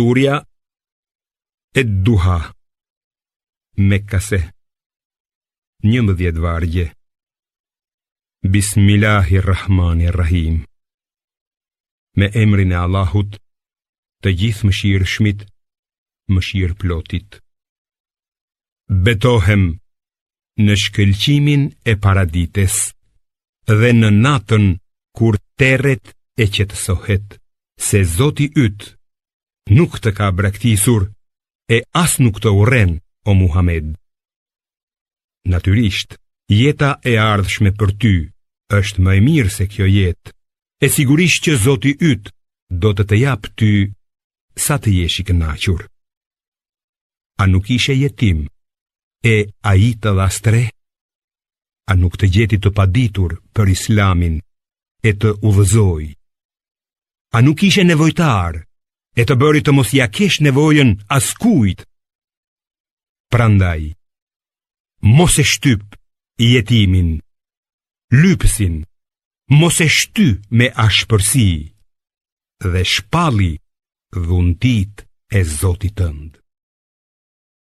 Surja e duha me kase një mëdhjet vargje Bismillahirrahmanirrahim me emrin e Allahut të gjithë mëshirë shmit mëshirë plotit betohem në shkëlqimin e paradites dhe në natën kur teret e qëtësohet se zoti ytë nuk të ka brektisur e as nuk të uren o Muhammed. Natyrisht, jeta e ardhshme për ty është më e mirë se kjo jetë, e sigurisht që Zoti ytë do të të japë ty sa të jeshi kënachur. A nuk ishe jetim, e a i të dhastre? A nuk të gjeti të paditur për islamin e të uvëzoj? A nuk ishe nevojtarë e të bëri të mos ja kesh nevojën as kujt. Prandaj, mos e shtyp i jetimin, lypsin, mos e shty me ashpërsi dhe shpalli dhuntit e zotit tëndë.